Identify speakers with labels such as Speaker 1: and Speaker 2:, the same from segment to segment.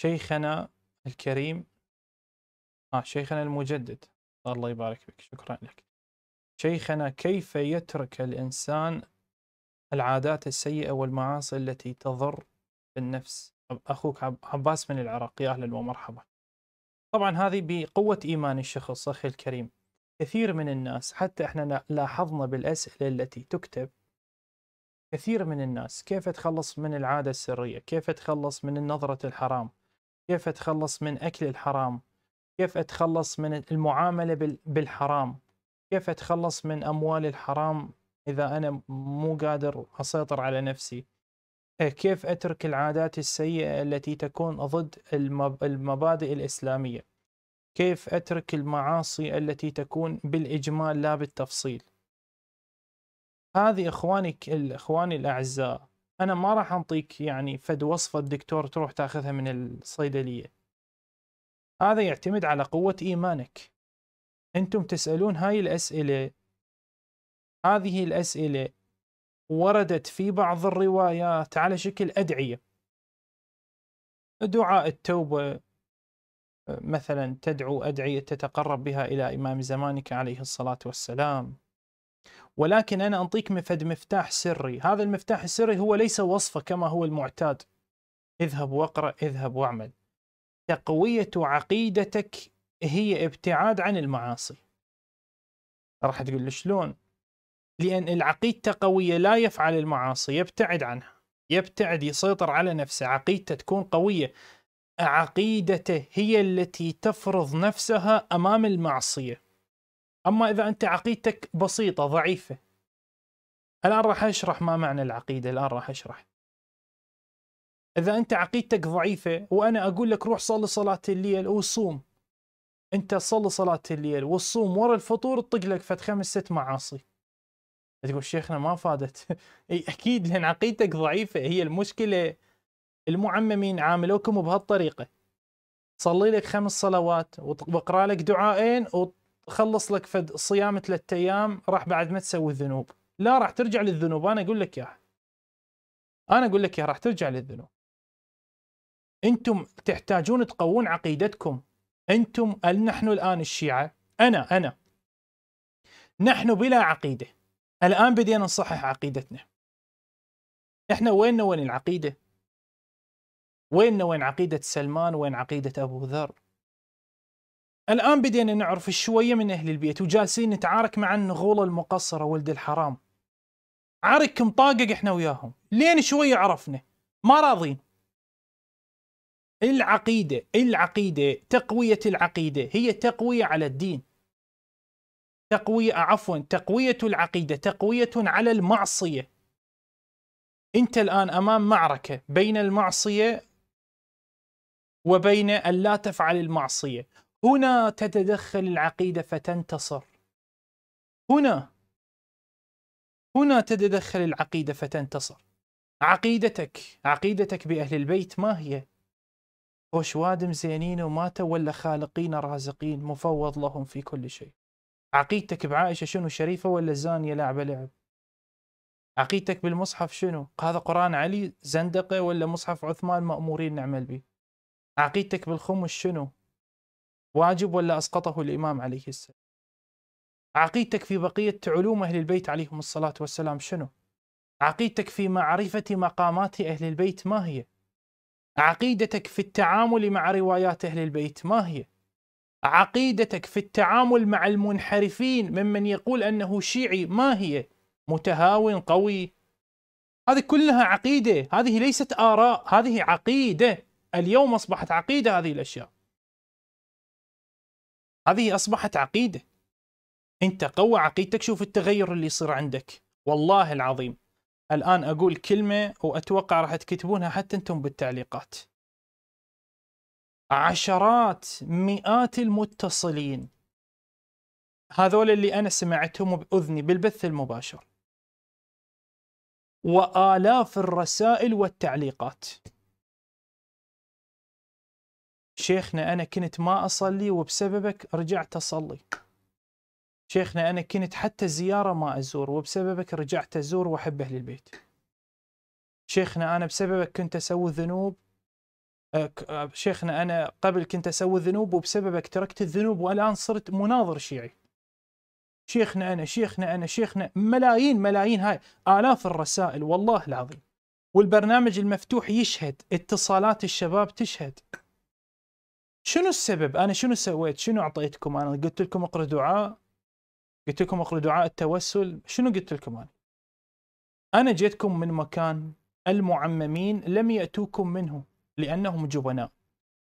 Speaker 1: شيخنا الكريم آه شيخنا المجدد الله يبارك فيك شكرا لك شيخنا كيف يترك الإنسان العادات السيئة والمعاصي التي تضر بالنفس أخوك عباس من العراق يا أهلا ومرحبا طبعا هذه بقوة إيمان الشخص أخي الكريم كثير من الناس حتى احنا لاحظنا بالأسئلة التي تكتب كثير من الناس كيف تخلص من العادة السرية كيف تخلص من النظرة الحرام كيف أتخلص من أكل الحرام كيف أتخلص من المعاملة بالحرام كيف أتخلص من أموال الحرام إذا أنا مو قادر أسيطر على نفسي آه، كيف أترك العادات السيئة التي تكون ضد المبادئ الإسلامية كيف أترك المعاصي التي تكون بالإجمال لا بالتفصيل هذه إخواني الاخواني الأعزاء انا ما راح انطيك يعني فد وصفه الدكتور تروح تاخذها من الصيدليه هذا يعتمد على قوه ايمانك انتم تسالون هاي الاسئله هذه الاسئله وردت في بعض الروايات على شكل ادعيه دعاء التوبه مثلا تدعو ادعيه تتقرب بها الى امام زمانك عليه الصلاه والسلام ولكن أنا أنطيك مفد مفتاح سري هذا المفتاح السري هو ليس وصفة كما هو المعتاد اذهب واقرأ اذهب واعمل تقوية عقيدتك هي ابتعاد عن المعاصي راح تقول لي شلون لأن العقيدة قوية لا يفعل المعاصي يبتعد عنها يبتعد يسيطر على نفسه عقيدته تكون قوية عقيدته هي التي تفرض نفسها أمام المعصية أما إذا أنت عقيدتك بسيطة ضعيفة الآن راح أشرح ما معنى العقيدة الآن راح أشرح إذا أنت عقيدتك ضعيفة وأنا أقول لك روح صلي صلاة الليل وصوم أنت صلي صلاة الليل والصوم ورا الفطور تطق لك فت خمس ست معاصي تقول شيخنا ما فادت اي اكيد لان عقيدتك ضعيفه هي المشكله المعممين عاملوكم بهالطريقه صلي لك خمس صلوات واقرا لك دعائين خلص لك فد صيام ثلاثة ايام راح بعد ما تسوي الذنوب لا راح ترجع للذنوب انا اقول لك اياها انا اقول لك اياها راح ترجع للذنوب انتم تحتاجون تقوون عقيدتكم انتم نحن الان الشيعه انا انا نحن بلا عقيده الان بدينا نصحح عقيدتنا احنا ويننا وين العقيده ويننا وين عقيده سلمان وين عقيده ابو ذر الآن بدينا نعرف شوية من أهل البيت وجالسين نتعارك مع النغولة المقصرة ولد الحرام عرك مطاقق احنا وياهم لين شوية عرفنا ما راضين العقيدة العقيدة تقوية العقيدة هي تقوية على الدين تقوية عفوا تقوية العقيدة تقوية على المعصية أنت الآن أمام معركة بين المعصية وبين أن لا تفعل المعصية هنا تتدخل العقيدة فتنتصر هنا هنا تتدخل العقيدة فتنتصر عقيدتك عقيدتك بأهل البيت ما هي وشوادم زينين وماتوا ولا خالقين رازقين مفوض لهم في كل شيء عقيدتك بعائشة شنو شريفة ولا زانية لعبة لعب عقيدتك بالمصحف شنو هذا قرآن علي زندقة ولا مصحف عثمان مأمورين نعمل به عقيدتك بالخمس شنو واجب ولا أسقطه الإمام عليه السلام عقيدتك في بقية علوم أهل البيت عليهم الصلاة والسلام شنو؟ عقيدتك في معرفة مقامات أهل البيت ما هي؟ عقيدتك في التعامل مع روايات أهل البيت ما هي؟ عقيدتك في التعامل مع المنحرفين ممن يقول أنه شيعي ما هي؟ متهاون قوي هذه كلها عقيدة هذه ليست آراء هذه عقيدة اليوم أصبحت عقيدة هذه الأشياء هذه أصبحت عقيدة أنت قوى عقيدتك شوف التغير اللي يصير عندك والله العظيم الآن أقول كلمة وأتوقع راح تكتبونها حتى أنتم بالتعليقات عشرات مئات المتصلين هذول اللي أنا سمعتهم بأذني بالبث المباشر وآلاف الرسائل والتعليقات شيخنا أنا كنت ما أصلي وبسببك رجعت أصلي شيخنا أنا كنت حتى زيارة ما أزور وبسببك رجعت أزور وأحب أهل البيت شيخنا أنا بسببك كنت أسوي ذنوب أه، أه، شيخنا أنا قبل كنت أسوي ذنوب وبسببك تركت الذنوب والآن صرت مناظر شيعي شيخنا أنا شيخنا أنا شيخنا ملايين ملايين هاي آلاف الرسائل والله العظيم والبرنامج المفتوح يشهد اتصالات الشباب تشهد شنو السبب؟ انا شنو سويت؟ شنو اعطيتكم؟ انا قلت لكم اقرا دعاء قلت لكم اقرا دعاء التوسل، شنو قلت لكم انا؟ انا جيتكم من مكان المعممين لم ياتوكم منه لانهم جبناء.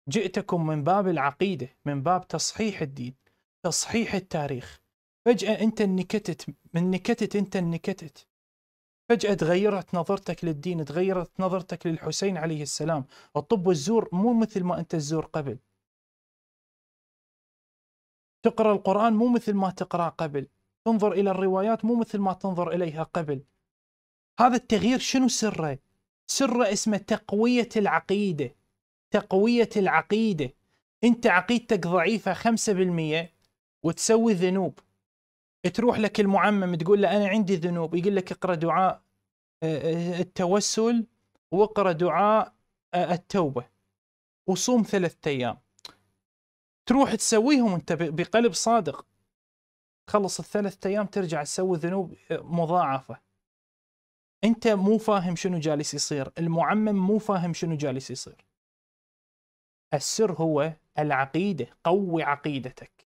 Speaker 1: جئتكم من باب العقيده، من باب تصحيح الدين، تصحيح التاريخ. فجأة انت انكتت من نكتت انت انكتت. فجأة تغيرت نظرتك للدين، تغيرت نظرتك للحسين عليه السلام، الطب والزور مو مثل ما انت تزور قبل. تقرا القران مو مثل ما تقرا قبل تنظر الى الروايات مو مثل ما تنظر اليها قبل هذا التغيير شنو سره سره اسمه تقويه العقيده تقويه العقيده انت عقيدتك ضعيفه 5% وتسوي ذنوب تروح لك المعمم تقول له انا عندي ذنوب يقول لك اقرا دعاء آه، آه، التوسل واقرا دعاء آه، التوبه وصوم ثلاثة ايام تروح تسويهم انت بقلب صادق تخلص الثلاث ايام ترجع تسوي ذنوب مضاعفه انت مو فاهم شنو جالس يصير المعمم مو فاهم شنو جالس يصير السر هو العقيده قوي عقيدتك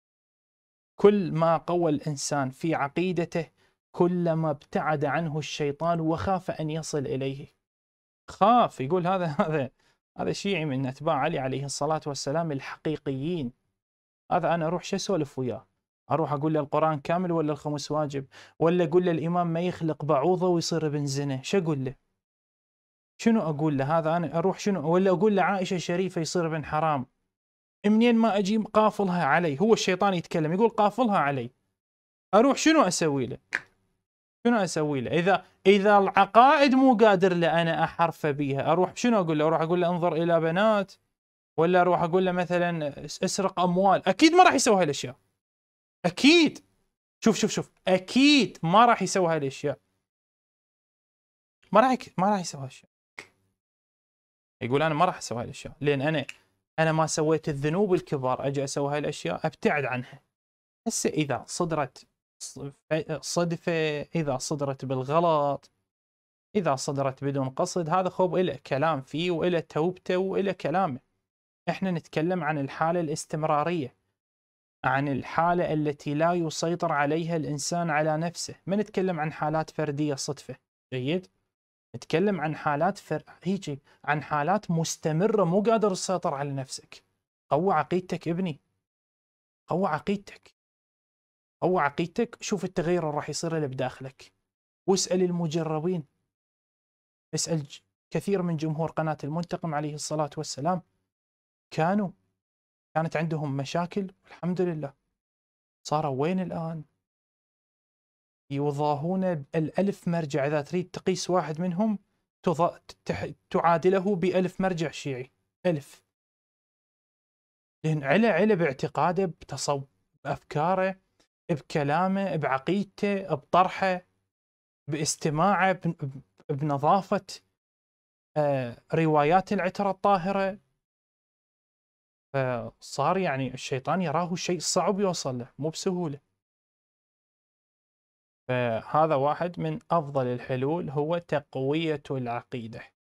Speaker 1: كل ما قوى الانسان في عقيدته كلما ابتعد عنه الشيطان وخاف ان يصل اليه خاف يقول هذا هذا هذا شيعي من اتباع علي عليه الصلاه والسلام الحقيقيين هذا انا اروح شو اسولف وياه؟ اروح اقول له القران كامل ولا الخمس واجب؟ ولا اقول له الامام ما يخلق بعوضه ويصير ابن زنا، شو اقول له؟ شنو اقول له؟ هذا انا اروح شنو ولا اقول له عائشه شريفه يصير ابن حرام. منين ما اجي قافلها علي، هو الشيطان يتكلم يقول قافلها علي. اروح شنو اسوي له؟ شنو اسوي له؟ اذا اذا العقائد مو قادر له انا احرفه بيها، اروح شنو اقول له؟ اروح اقول له انظر الى بنات ولا اروح اقول له مثلا اسرق اموال اكيد ما راح يسوي هالاشياء اكيد شوف شوف شوف اكيد ما راح يسوي هالاشياء ما راح ما راح يسوي هالاشياء يقول انا ما راح اسوي هالاشياء لان انا انا ما سويت الذنوب الكبار اجي اسوي هالاشياء ابتعد عنها هسه اذا صدرت صدفه اذا صدرت بالغلط اذا صدرت بدون قصد هذا خوب إله كلام فيه وإله توبته وإله كلامه احنا نتكلم عن الحالة الاستمرارية عن الحالة التي لا يسيطر عليها الإنسان على نفسه ما نتكلم عن حالات فردية صدفة جيد نتكلم عن حالات فر... هيجي عن حالات مستمرة مو قادر تسيطر على نفسك قوة عقيدتك ابني قوة عقيدتك قوة عقيدتك شوف التغير اللي راح يصير اللي بداخلك واسأل المجربين اسأل كثير من جمهور قناة المنتقم عليه الصلاة والسلام كانوا كانت عندهم مشاكل والحمد لله صاروا وين الآن يضاهون الألف مرجع إذا تريد تقيس واحد منهم تض... تح... تعادله بألف مرجع شيعي ألف لأن على على باعتقاده بتصو بأفكاره بكلامه بعقيدته بطرحه باستماعه بنظافة آه، روايات العترة الطاهرة فصار يعني الشيطان يراه شيء صعب يوصل له مو بسهولة فهذا واحد من أفضل الحلول هو تقوية العقيدة